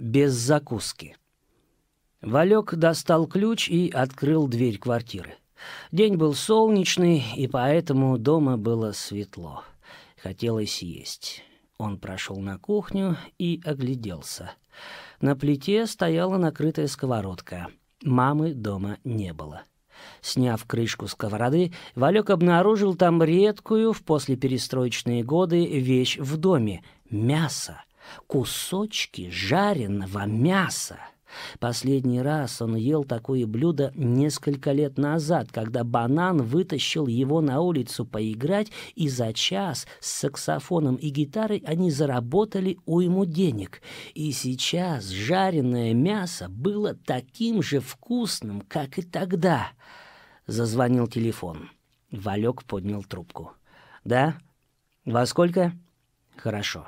без закуски. Валек достал ключ и открыл дверь квартиры. День был солнечный, и поэтому дома было светло. Хотелось есть. Он прошел на кухню и огляделся. На плите стояла накрытая сковородка. Мамы дома не было. Сняв крышку сковороды, Валек обнаружил там редкую в послеперестроечные годы вещь в доме — мясо — Кусочки жареного мяса. Последний раз он ел такое блюдо несколько лет назад, когда банан вытащил его на улицу поиграть, и за час с саксофоном и гитарой они заработали уйму денег. И сейчас жареное мясо было таким же вкусным, как и тогда. Зазвонил телефон. Валек поднял трубку. «Да? Во сколько?» «Хорошо.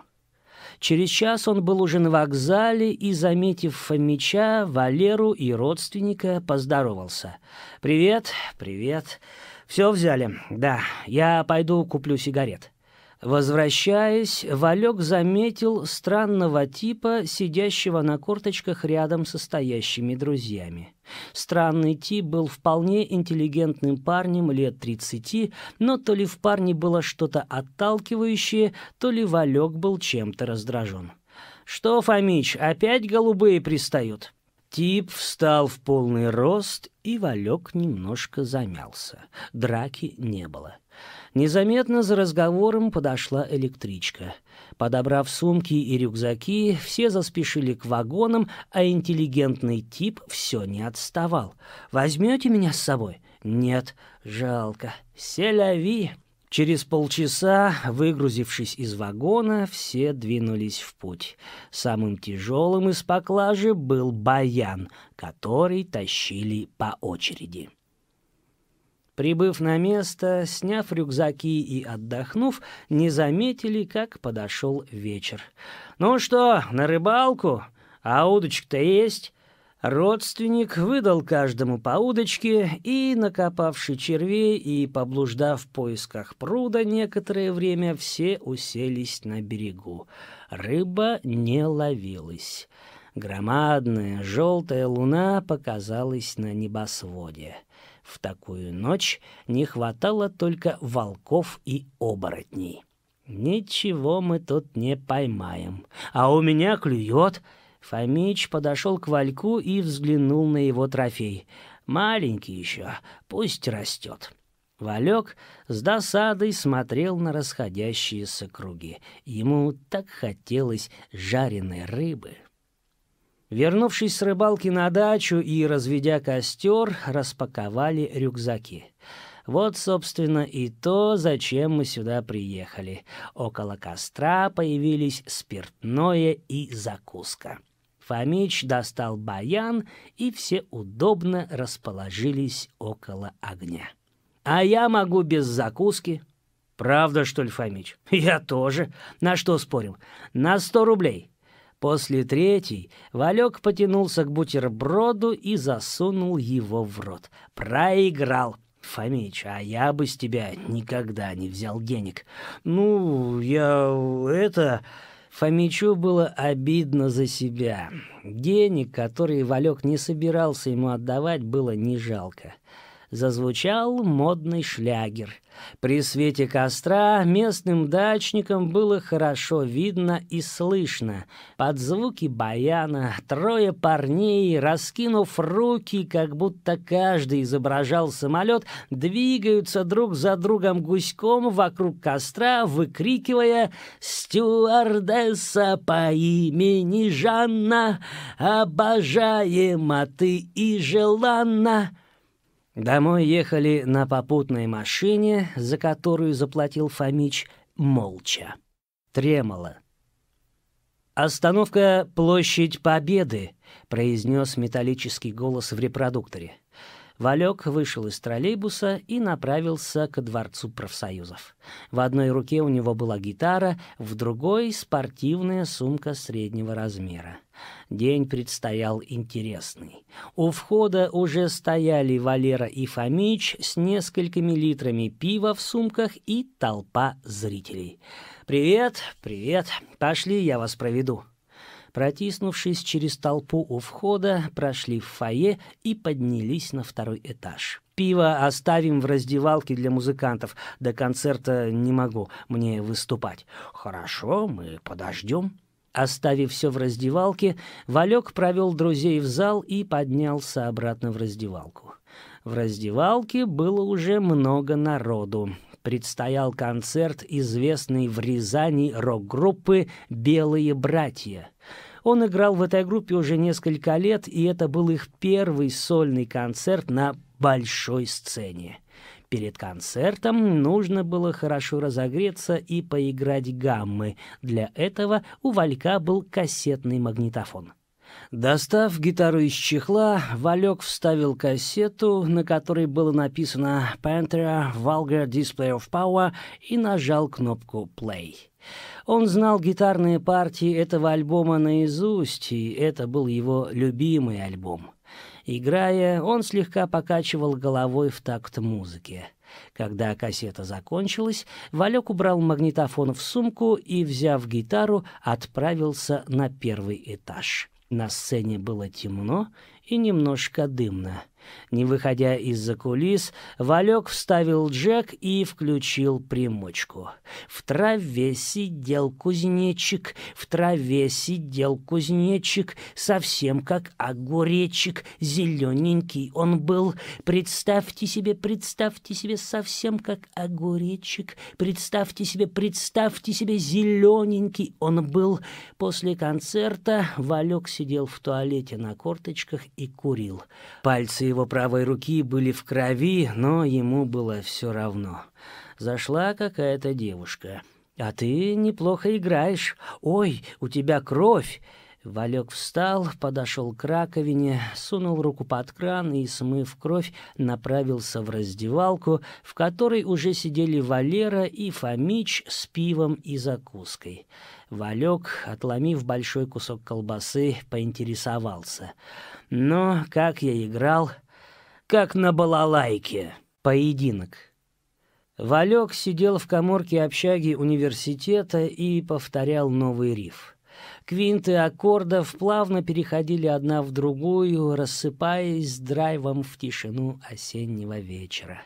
Через час он был уже на вокзале и, заметив Фомича, Валеру и родственника, поздоровался. «Привет, привет. Все взяли. Да, я пойду куплю сигарет». Возвращаясь, Валек заметил странного типа, сидящего на корточках рядом со стоящими друзьями. Странный Ти был вполне интеллигентным парнем лет 30, но то ли в парне было что-то отталкивающее, то ли Валек был чем-то раздражен. «Что, Фомич, опять голубые пристают?» Тип встал в полный рост, и Валек немножко замялся. Драки не было. Незаметно за разговором подошла электричка — Подобрав сумки и рюкзаки, все заспешили к вагонам, а интеллигентный тип все не отставал. «Возьмете меня с собой?» «Нет, жалко. Селяви!» Через полчаса, выгрузившись из вагона, все двинулись в путь. Самым тяжелым из поклажи был баян, который тащили по очереди. Прибыв на место, сняв рюкзаки и отдохнув, не заметили, как подошел вечер. «Ну что, на рыбалку? А удочка-то есть?» Родственник выдал каждому по удочке, и, накопавший червей и поблуждав в поисках пруда некоторое время, все уселись на берегу. Рыба не ловилась. Громадная желтая луна показалась на небосводе. В такую ночь не хватало только волков и оборотней. «Ничего мы тут не поймаем. А у меня клюет!» Фомич подошел к Вальку и взглянул на его трофей. «Маленький еще, пусть растет». Валек с досадой смотрел на расходящиеся круги. Ему так хотелось жареной рыбы. Вернувшись с рыбалки на дачу и разведя костер, распаковали рюкзаки. Вот, собственно, и то, зачем мы сюда приехали. Около костра появились спиртное и закуска. Фомич достал баян, и все удобно расположились около огня. «А я могу без закуски». «Правда, что ли, Фомич?» «Я тоже. На что спорим? На сто рублей». После третьей Валек потянулся к бутерброду и засунул его в рот. «Проиграл!» Фомич, а я бы с тебя никогда не взял денег. Ну, я это... Фомичу было обидно за себя. Денег, которые Валек не собирался ему отдавать, было не жалко зазвучал модный шлягер. При свете костра местным дачникам было хорошо видно и слышно. Под звуки баяна трое парней, раскинув руки, как будто каждый изображал самолет, двигаются друг за другом гуськом вокруг костра, выкрикивая «Стюардесса по имени Жанна, обожаема ты и желанна!» Домой ехали на попутной машине, за которую заплатил Фомич, молча. Тремоло. «Остановка Площадь Победы», — произнес металлический голос в репродукторе. Валек вышел из троллейбуса и направился к Дворцу профсоюзов. В одной руке у него была гитара, в другой — спортивная сумка среднего размера. День предстоял интересный. У входа уже стояли Валера и Фомич с несколькими литрами пива в сумках и толпа зрителей. «Привет, привет, пошли, я вас проведу». Протиснувшись через толпу у входа, прошли в фойе и поднялись на второй этаж. Пиво оставим в раздевалке для музыкантов. До концерта не могу, мне выступать. Хорошо, мы подождем. Оставив все в раздевалке, Валек провел друзей в зал и поднялся обратно в раздевалку. В раздевалке было уже много народу. Предстоял концерт известной в Рязани рок-группы «Белые братья». Он играл в этой группе уже несколько лет, и это был их первый сольный концерт на большой сцене. Перед концертом нужно было хорошо разогреться и поиграть гаммы. Для этого у Валька был кассетный магнитофон. Достав гитару из чехла, Валек вставил кассету, на которой было написано «Panther Vulgar Display of Power» и нажал кнопку «Play». Он знал гитарные партии этого альбома наизусть, и это был его любимый альбом — Играя, он слегка покачивал головой в такт музыки. Когда кассета закончилась, Валек убрал магнитофон в сумку и, взяв гитару, отправился на первый этаж. На сцене было темно, и немножко дымно. Не выходя из-за кулис, Валек вставил джек и включил примочку. В траве сидел кузнечик, в траве сидел кузнечик, совсем как огуречик, зелененький он был. Представьте себе, представьте себе, совсем как огуречик, представьте себе, представьте себе, зелененький он был. После концерта Валек сидел в туалете на корточках и курил. Пальцы его правой руки были в крови, но ему было все равно. Зашла какая-то девушка. «А ты неплохо играешь. Ой, у тебя кровь!» Валек встал, подошел к раковине, сунул руку под кран и, смыв кровь, направился в раздевалку, в которой уже сидели Валера и Фомич с пивом и закуской. Валек, отломив большой кусок колбасы, поинтересовался. «Но «Ну, как я играл?» «Как на балалайке!» «Поединок!» Валек сидел в коморке общаги университета и повторял новый риф — Квинты аккордов плавно переходили одна в другую, рассыпаясь драйвом в тишину осеннего вечера.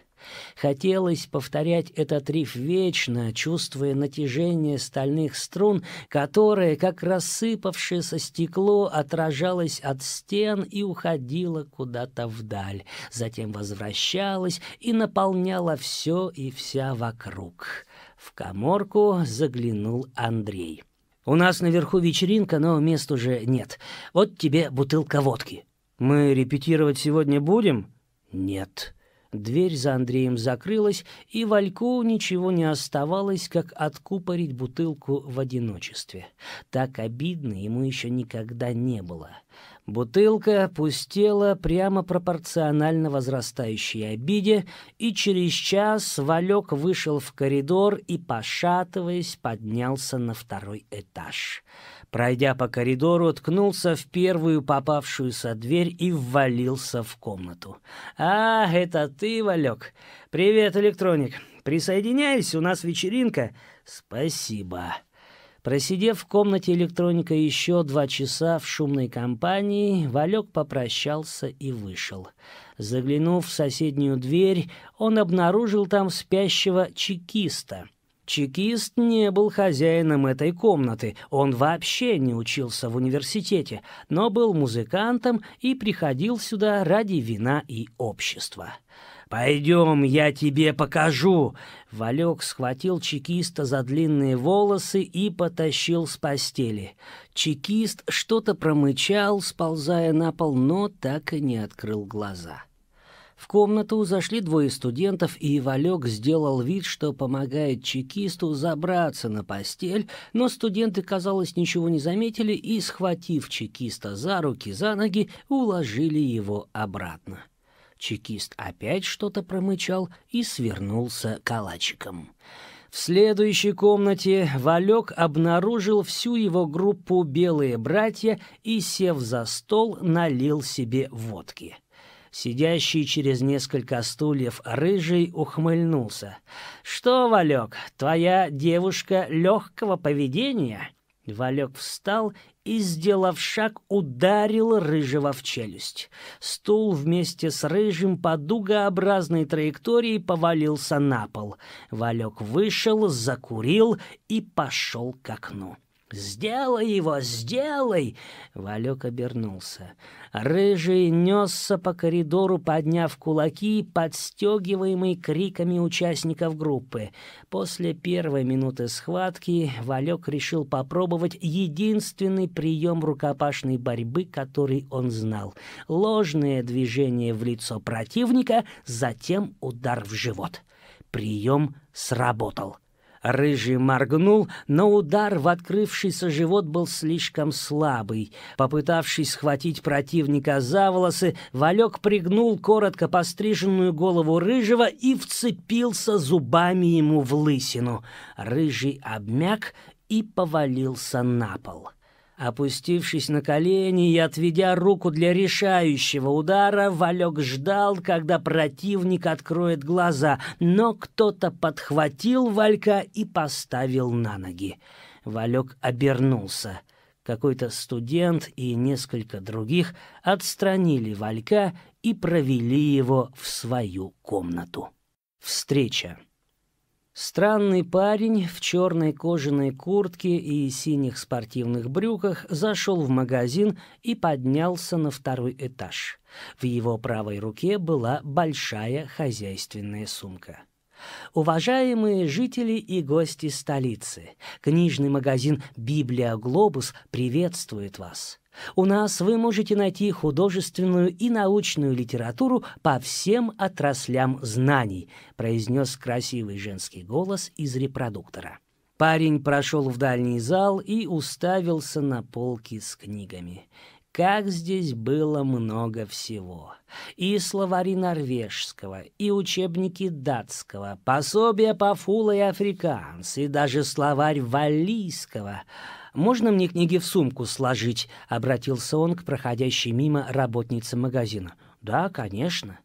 Хотелось повторять этот риф вечно, чувствуя натяжение стальных струн, которое, как рассыпавшееся стекло, отражалось от стен и уходило куда-то вдаль, затем возвращалось и наполняло все и вся вокруг. В коморку заглянул Андрей. У нас наверху вечеринка, но мест уже нет. Вот тебе бутылка водки». «Мы репетировать сегодня будем?» «Нет». Дверь за Андреем закрылась, и Вальку ничего не оставалось, как откупорить бутылку в одиночестве. Так обидно ему еще никогда не было. Бутылка пустела прямо пропорционально возрастающей обиде, и через час Валек вышел в коридор и, пошатываясь, поднялся на второй этаж. Пройдя по коридору, ткнулся в первую попавшуюся дверь и ввалился в комнату. «А, это ты, Валек? Привет, электроник. Присоединяйся, у нас вечеринка. Спасибо». Просидев в комнате электроника еще два часа в шумной компании, Валек попрощался и вышел. Заглянув в соседнюю дверь, он обнаружил там спящего чекиста. Чекист не был хозяином этой комнаты, он вообще не учился в университете, но был музыкантом и приходил сюда ради вина и общества. «Пойдем, я тебе покажу!» Валек схватил чекиста за длинные волосы и потащил с постели. Чекист что-то промычал, сползая на пол, но так и не открыл глаза. В комнату зашли двое студентов, и Валек сделал вид, что помогает чекисту забраться на постель, но студенты, казалось, ничего не заметили и, схватив чекиста за руки, за ноги, уложили его обратно. Чекист опять что-то промычал и свернулся калачиком. В следующей комнате Валек обнаружил всю его группу «Белые братья» и, сев за стол, налил себе водки. Сидящий через несколько стульев рыжий ухмыльнулся. «Что, Валек, твоя девушка легкого поведения?» Валек встал и, сделав шаг, ударил Рыжего в челюсть. Стул вместе с Рыжим по дугообразной траектории повалился на пол. Валек вышел, закурил и пошел к окну. «Сделай его, сделай!» Валек обернулся. Рыжий несся по коридору, подняв кулаки, подстегиваемый криками участников группы. После первой минуты схватки Валек решил попробовать единственный прием рукопашной борьбы, который он знал. Ложное движение в лицо противника, затем удар в живот. Прием сработал. Рыжий моргнул, но удар в открывшийся живот был слишком слабый. Попытавшись схватить противника за волосы, Валек пригнул коротко постриженную голову Рыжего и вцепился зубами ему в лысину. Рыжий обмяк и повалился на пол. Опустившись на колени и отведя руку для решающего удара, Валек ждал, когда противник откроет глаза, но кто-то подхватил Валька и поставил на ноги. Валек обернулся. Какой-то студент и несколько других отстранили Валька и провели его в свою комнату. Встреча. Странный парень в черной кожаной куртке и синих спортивных брюках зашел в магазин и поднялся на второй этаж. В его правой руке была большая хозяйственная сумка. Уважаемые жители и гости столицы, книжный магазин «Библия Глобус» приветствует вас. У нас вы можете найти художественную и научную литературу по всем отраслям знаний, произнес красивый женский голос из репродуктора. Парень прошел в дальний зал и уставился на полки с книгами. Как здесь было много всего. И словари норвежского, и учебники датского, пособия по фула и африканс, и даже словарь валийского. «Можно мне книги в сумку сложить?» — обратился он к проходящей мимо работнице магазина. «Да, конечно».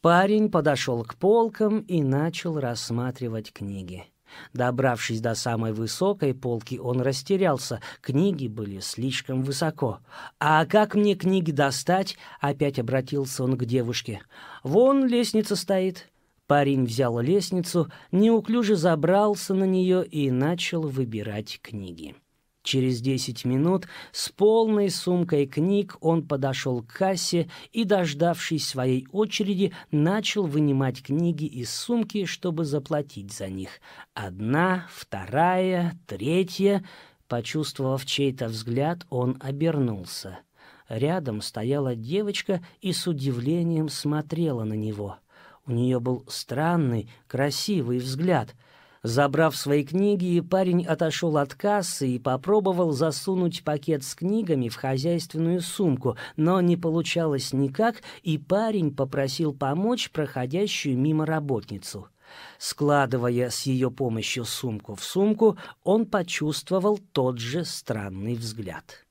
Парень подошел к полкам и начал рассматривать книги. Добравшись до самой высокой полки, он растерялся. Книги были слишком высоко. «А как мне книги достать?» — опять обратился он к девушке. «Вон лестница стоит». Парень взял лестницу, неуклюже забрался на нее и начал выбирать книги. Через десять минут с полной сумкой книг он подошел к кассе и, дождавшись своей очереди, начал вынимать книги из сумки, чтобы заплатить за них. Одна, вторая, третья. Почувствовав чей-то взгляд, он обернулся. Рядом стояла девочка и с удивлением смотрела на него. У нее был странный, красивый взгляд — Забрав свои книги, парень отошел от кассы и попробовал засунуть пакет с книгами в хозяйственную сумку, но не получалось никак, и парень попросил помочь проходящую мимо работницу. Складывая с ее помощью сумку в сумку, он почувствовал тот же странный взгляд.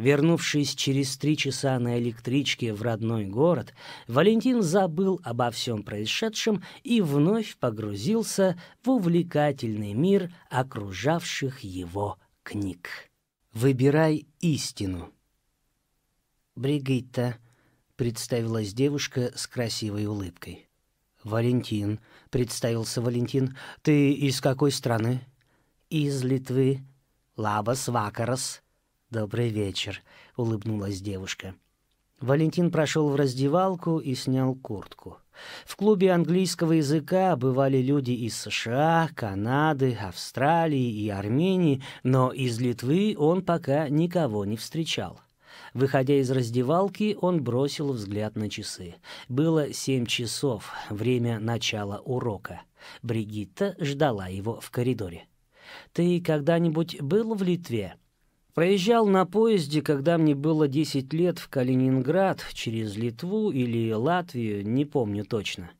Вернувшись через три часа на электричке в родной город, Валентин забыл обо всем происшедшем и вновь погрузился в увлекательный мир окружавших его книг. «Выбирай истину». «Бригитта», — представилась девушка с красивой улыбкой. «Валентин», — представился Валентин, — «ты из какой страны?» «Из Литвы». «Лабас Вакарас», «Добрый вечер», — улыбнулась девушка. Валентин прошел в раздевалку и снял куртку. В клубе английского языка бывали люди из США, Канады, Австралии и Армении, но из Литвы он пока никого не встречал. Выходя из раздевалки, он бросил взгляд на часы. Было семь часов, время начала урока. Бригитта ждала его в коридоре. «Ты когда-нибудь был в Литве?» Проезжал на поезде, когда мне было 10 лет, в Калининград, через Литву или Латвию, не помню точно.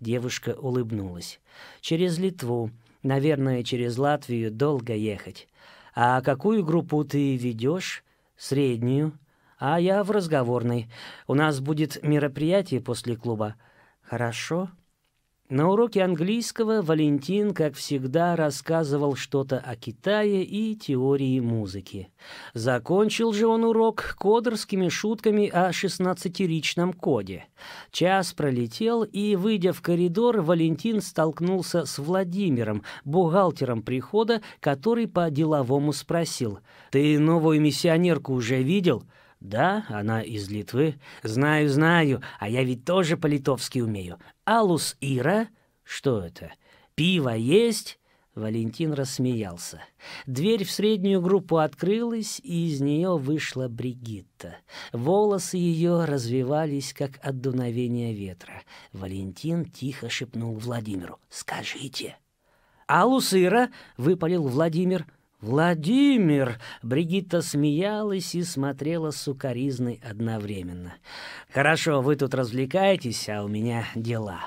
Девушка улыбнулась. Через Литву, наверное, через Латвию долго ехать. А какую группу ты ведешь? Среднюю. А я в разговорной. У нас будет мероприятие после клуба. Хорошо. На уроке английского Валентин, как всегда, рассказывал что-то о Китае и теории музыки. Закончил же он урок кодерскими шутками о шестнадцатиричном коде. Час пролетел, и, выйдя в коридор, Валентин столкнулся с Владимиром, бухгалтером прихода, который по-деловому спросил. «Ты новую миссионерку уже видел?» «Да, она из Литвы. Знаю, знаю, а я ведь тоже по-литовски умею. Алус Ира? Что это? Пиво есть? Валентин рассмеялся. Дверь в среднюю группу открылась, и из нее вышла Бригитта. Волосы ее развивались, как от дуновения ветра. Валентин тихо шепнул Владимиру. «Скажите!» «Алусыра!» — выпалил Владимир. «Владимир!» — Бригитта смеялась и смотрела с одновременно. «Хорошо, вы тут развлекаетесь, а у меня дела».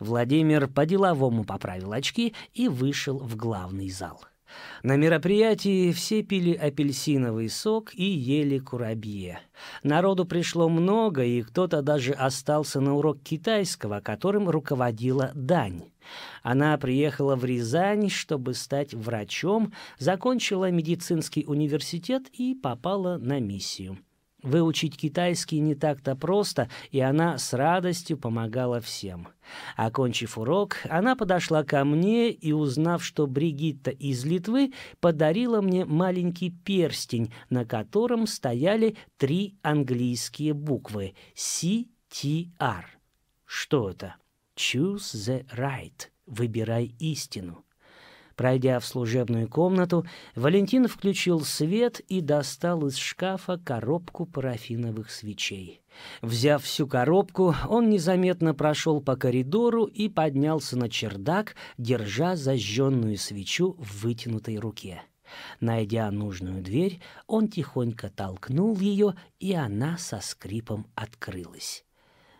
Владимир по-деловому поправил очки и вышел в главный зал. На мероприятии все пили апельсиновый сок и ели курабье. Народу пришло много, и кто-то даже остался на урок китайского, которым руководила Дань. Она приехала в Рязань, чтобы стать врачом, закончила медицинский университет и попала на миссию. Выучить китайский не так-то просто, и она с радостью помогала всем. Окончив урок, она подошла ко мне и, узнав, что Бригитта из Литвы, подарила мне маленький перстень, на котором стояли три английские буквы CTR. Что это? Choose the right. Выбирай истину. Пройдя в служебную комнату, Валентин включил свет и достал из шкафа коробку парафиновых свечей. Взяв всю коробку, он незаметно прошел по коридору и поднялся на чердак, держа зажженную свечу в вытянутой руке. Найдя нужную дверь, он тихонько толкнул ее, и она со скрипом открылась.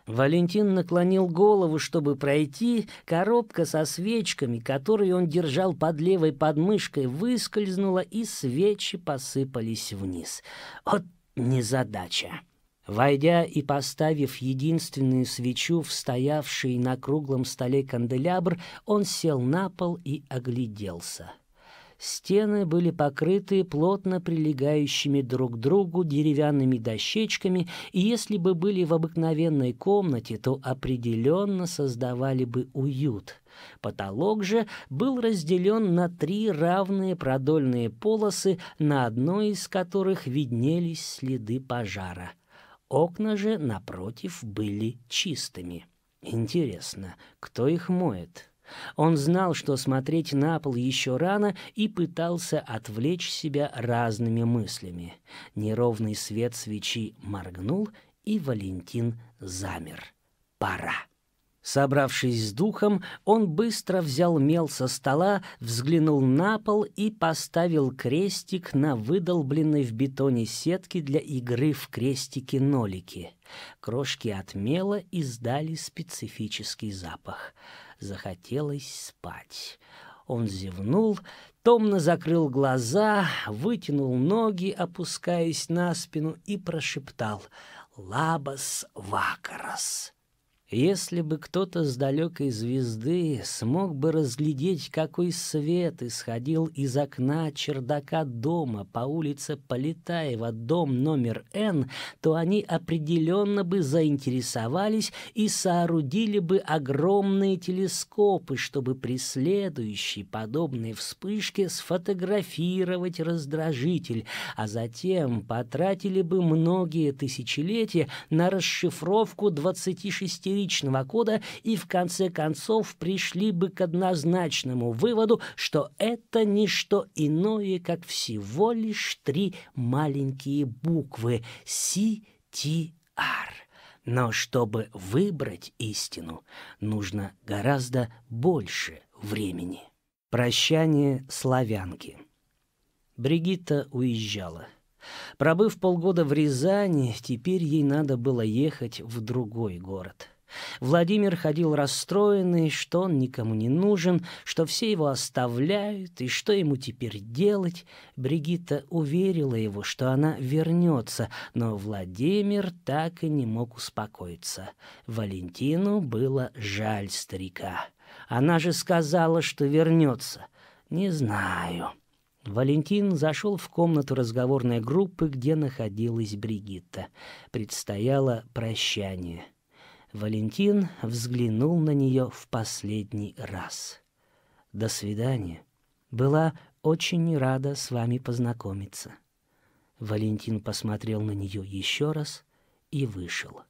Валентин наклонил голову, чтобы пройти. Коробка со свечками, которую он держал под левой подмышкой, выскользнула, и свечи посыпались вниз. Вот незадача. Войдя и поставив единственную свечу в стоявший на круглом столе канделябр, он сел на пол и огляделся. Стены были покрыты плотно прилегающими друг к другу деревянными дощечками, и если бы были в обыкновенной комнате, то определенно создавали бы уют. Потолок же был разделен на три равные продольные полосы, на одной из которых виднелись следы пожара. Окна же, напротив, были чистыми. Интересно, кто их моет?» Он знал, что смотреть на пол еще рано, и пытался отвлечь себя разными мыслями. Неровный свет свечи моргнул, и Валентин замер. Пора. Собравшись с духом, он быстро взял мел со стола, взглянул на пол и поставил крестик на выдолбленной в бетоне сетке для игры в крестики-нолики. Крошки от мела издали специфический запах — захотелось спать. Он зевнул, томно закрыл глаза, вытянул ноги, опускаясь на спину, и прошептал «Лабас вакарас». Если бы кто-то с далекой звезды смог бы разглядеть, какой свет исходил из окна чердака дома по улице Полетаева, дом номер Н, то они определенно бы заинтересовались и соорудили бы огромные телескопы, чтобы при следующей подобной вспышке сфотографировать раздражитель, а затем потратили бы многие тысячелетия на расшифровку 26 личного кода и в конце концов пришли бы к однозначному выводу, что это не что иное, как всего лишь три маленькие буквы CTR. Но чтобы выбрать истину, нужно гораздо больше времени. Прощание славянки. Бригитта уезжала. Пробыв полгода в Рязани, теперь ей надо было ехать в другой город — Владимир ходил расстроенный, что он никому не нужен, что все его оставляют и что ему теперь делать. Бригитта уверила его, что она вернется, но Владимир так и не мог успокоиться. Валентину было жаль старика. Она же сказала, что вернется. «Не знаю». Валентин зашел в комнату разговорной группы, где находилась Бригитта. Предстояло прощание. Валентин взглянул на нее в последний раз. «До свидания. Была очень рада с вами познакомиться». Валентин посмотрел на нее еще раз и вышел.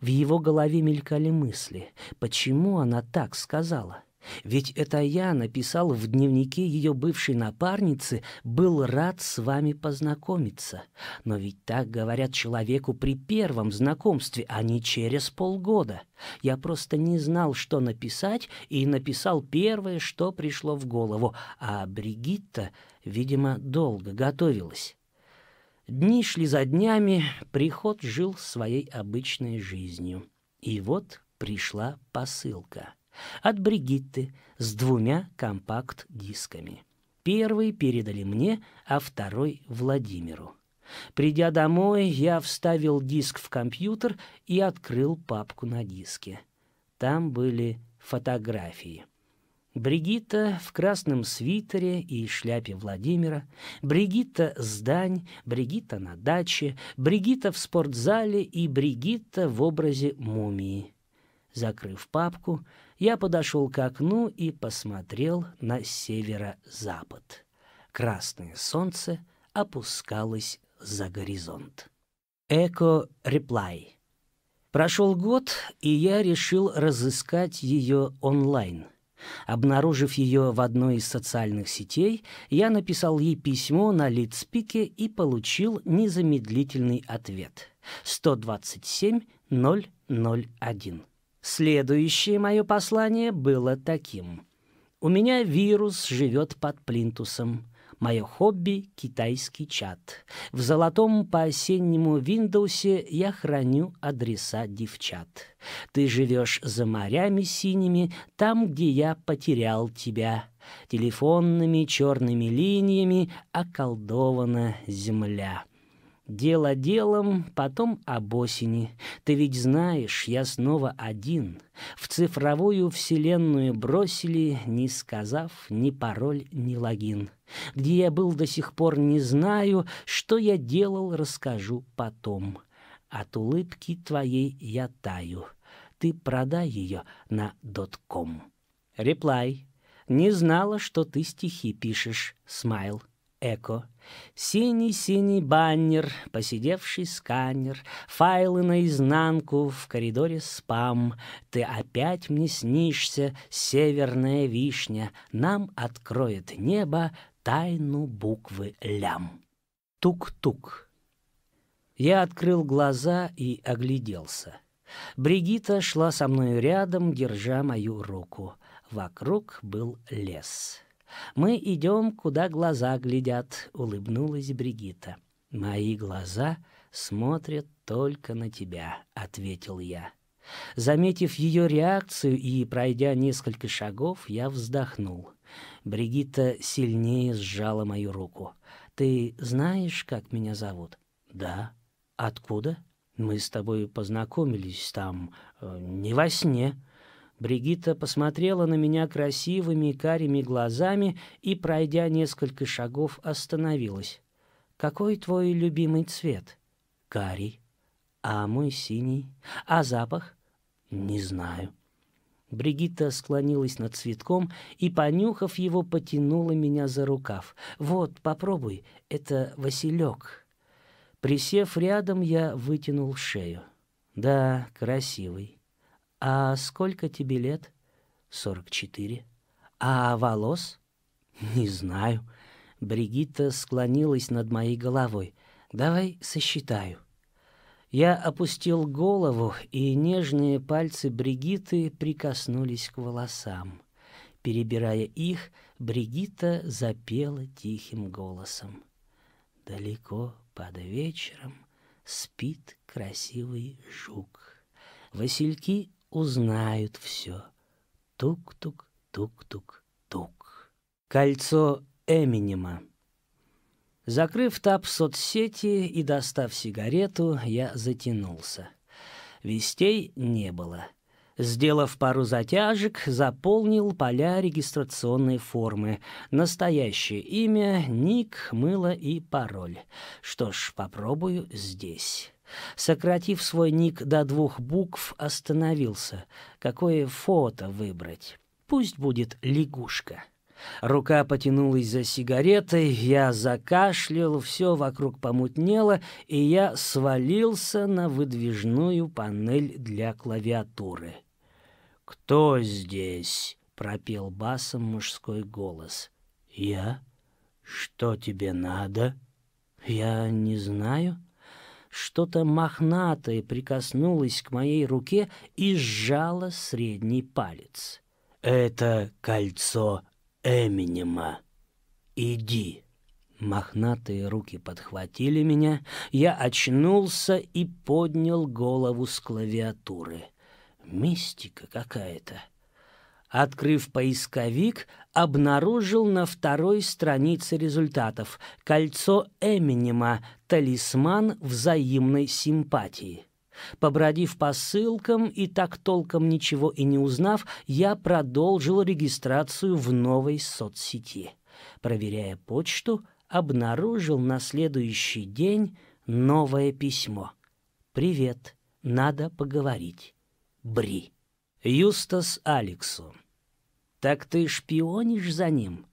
В его голове мелькали мысли, почему она так сказала. Ведь это я написал в дневнике ее бывшей напарницы «Был рад с вами познакомиться». Но ведь так говорят человеку при первом знакомстве, а не через полгода. Я просто не знал, что написать, и написал первое, что пришло в голову. А Бригитта, видимо, долго готовилась. Дни шли за днями, приход жил своей обычной жизнью. И вот пришла посылка — от Бригитты с двумя компакт-дисками. Первый передали мне, а второй — Владимиру. Придя домой, я вставил диск в компьютер и открыл папку на диске. Там были фотографии. Бригитта в красном свитере и шляпе Владимира, Бригитта с дань, Бригитта на даче, Бригитта в спортзале и Бригитта в образе мумии. Закрыв папку, я подошел к окну и посмотрел на северо-запад. Красное солнце опускалось за горизонт. Эко-реплай. Прошел год, и я решил разыскать ее онлайн. Обнаружив ее в одной из социальных сетей, я написал ей письмо на лидспике и получил незамедлительный ответ. 127 001. Следующее мое послание было таким. «У меня вирус живет под плинтусом. Мое хобби — китайский чат. В золотом по осеннему Виндовсе я храню адреса девчат. Ты живешь за морями синими, там, где я потерял тебя. Телефонными черными линиями околдована земля». Дело делом, потом об осени. Ты ведь знаешь, я снова один. В цифровую вселенную бросили, не сказав ни пароль, ни логин. Где я был до сих пор, не знаю. Что я делал, расскажу потом. От улыбки твоей я таю. Ты продай ее на дотком. Реплай. Не знала, что ты стихи пишешь, смайл. Эко. Синий-синий баннер, посидевший сканер, файлы наизнанку, в коридоре спам. Ты опять мне снишься, северная вишня, нам откроет небо тайну буквы лям. Тук-тук. Я открыл глаза и огляделся. Бригита шла со мной рядом, держа мою руку. Вокруг был лес. «Мы идем, куда глаза глядят», — улыбнулась Бригита. «Мои глаза смотрят только на тебя», — ответил я. Заметив ее реакцию и пройдя несколько шагов, я вздохнул. Бригита сильнее сжала мою руку. «Ты знаешь, как меня зовут?» «Да». «Откуда?» «Мы с тобой познакомились там, э, не во сне». Бригитта посмотрела на меня красивыми карими глазами и, пройдя несколько шагов, остановилась. «Какой твой любимый цвет?» «Карий». «А мой синий». «А запах?» «Не знаю». Бригитта склонилась над цветком и, понюхав его, потянула меня за рукав. «Вот, попробуй, это Василек». Присев рядом, я вытянул шею. «Да, красивый». «А сколько тебе лет?» «Сорок четыре». «А волос?» «Не знаю». Бригитта склонилась над моей головой. «Давай сосчитаю». Я опустил голову, и нежные пальцы Бригитты прикоснулись к волосам. Перебирая их, Бригитта запела тихим голосом. «Далеко под вечером спит красивый жук. Васильки узнают все. Тук-тук, тук-тук, тук. Кольцо Эминема. Закрыв тап соцсети и достав сигарету, я затянулся. Вестей не было. Сделав пару затяжек, заполнил поля регистрационной формы. Настоящее имя, ник, мыло и пароль. Что ж, попробую здесь. Сократив свой ник до двух букв, остановился. Какое фото выбрать? Пусть будет лягушка. Рука потянулась за сигаретой, я закашлял, все вокруг помутнело, и я свалился на выдвижную панель для клавиатуры. «Кто здесь?» — пропел басом мужской голос. «Я? Что тебе надо?» «Я не знаю». Что-то мохнатое прикоснулось к моей руке и сжало средний палец. «Это кольцо Эминема. Иди!» Мохнатые руки подхватили меня, я очнулся и поднял голову с клавиатуры. Мистика какая-то. Открыв поисковик, обнаружил на второй странице результатов кольцо Эминема «Талисман взаимной симпатии». Побродив по ссылкам и так толком ничего и не узнав, я продолжил регистрацию в новой соцсети. Проверяя почту, обнаружил на следующий день новое письмо. «Привет, надо поговорить. Бри». Юстас Алексу. «Так ты шпионишь за ним?»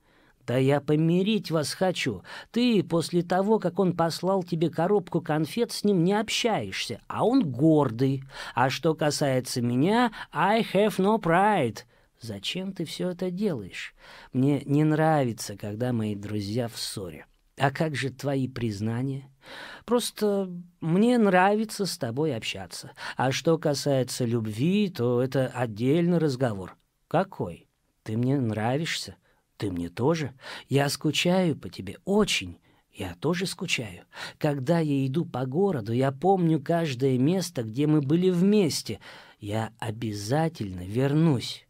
«Да я помирить вас хочу. Ты после того, как он послал тебе коробку конфет, с ним не общаешься, а он гордый. А что касается меня, I have no pride». «Зачем ты все это делаешь? Мне не нравится, когда мои друзья в ссоре. А как же твои признания? Просто мне нравится с тобой общаться. А что касается любви, то это отдельный разговор. Какой?» Ты мне нравишься. Ты мне тоже. Я скучаю по тебе очень. Я тоже скучаю. Когда я иду по городу, я помню каждое место, где мы были вместе. Я обязательно вернусь.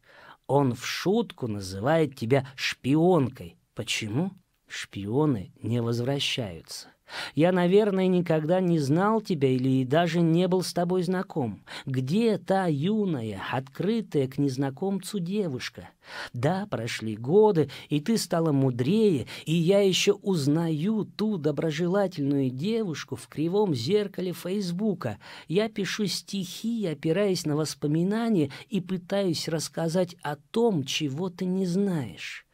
Он в шутку называет тебя шпионкой. Почему? Шпионы не возвращаются. Я, наверное, никогда не знал тебя или даже не был с тобой знаком. Где та юная, открытая к незнакомцу девушка? Да, прошли годы, и ты стала мудрее, и я еще узнаю ту доброжелательную девушку в кривом зеркале Фейсбука. Я пишу стихи, опираясь на воспоминания, и пытаюсь рассказать о том, чего ты не знаешь.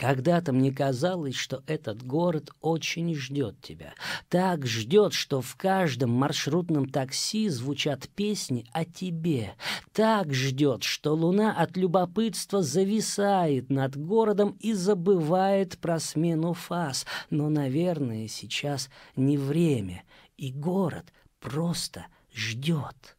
Когда-то мне казалось, что этот город очень ждет тебя. Так ждет, что в каждом маршрутном такси звучат песни о тебе. Так ждет, что луна от любопытства зависает над городом и забывает про смену фаз. Но, наверное, сейчас не время, и город просто ждет.